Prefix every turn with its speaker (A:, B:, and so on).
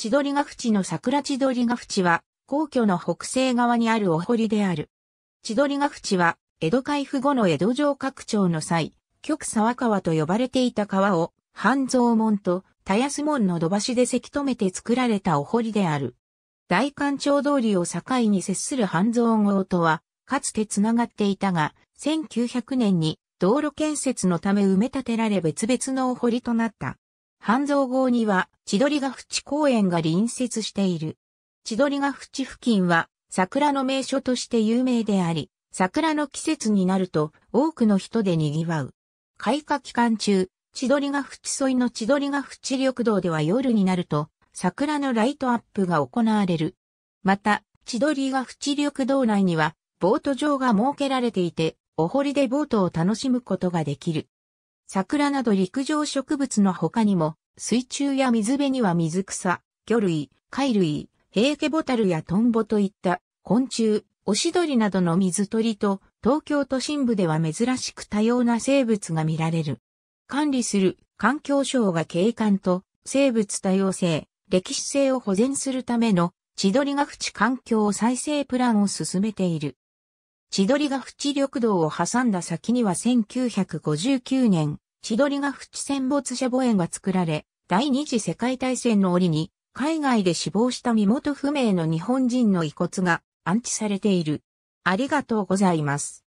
A: 千鳥ヶ淵の桜千鳥ヶ淵は、皇居の北西側にあるお堀である。千鳥ヶ淵は、江戸開府後の江戸城拡張の際、極沢川と呼ばれていた川を、半蔵門と田安門の土橋でせき止めて作られたお堀である。大官町通りを境に接する半蔵門とは、かつてつながっていたが、1900年に道路建設のため埋め立てられ別々のお堀となった。半蔵号には千鳥ヶ淵公園が隣接している。千鳥ヶ淵付近は桜の名所として有名であり、桜の季節になると多くの人で賑わう。開花期間中、千鳥ヶ淵沿いの千鳥ヶ淵緑道では夜になると桜のライトアップが行われる。また、千鳥ヶ淵緑道内にはボート場が設けられていて、お堀でボートを楽しむことができる。桜など陸上植物の他にも、水中や水辺には水草、魚類、貝類、平家ボタルやトンボといった昆虫、オシドリなどの水鳥と、東京都心部では珍しく多様な生物が見られる。管理する環境省が景観と生物多様性、歴史性を保全するための地鳥りが淵環境再生プランを進めている。千鳥ヶ淵緑道を挟んだ先には1959年、千鳥ヶ淵戦没者墓園が作られ、第二次世界大戦の折に、海外で死亡した身元不明の日本人の遺骨が安置されている。ありがとうございます。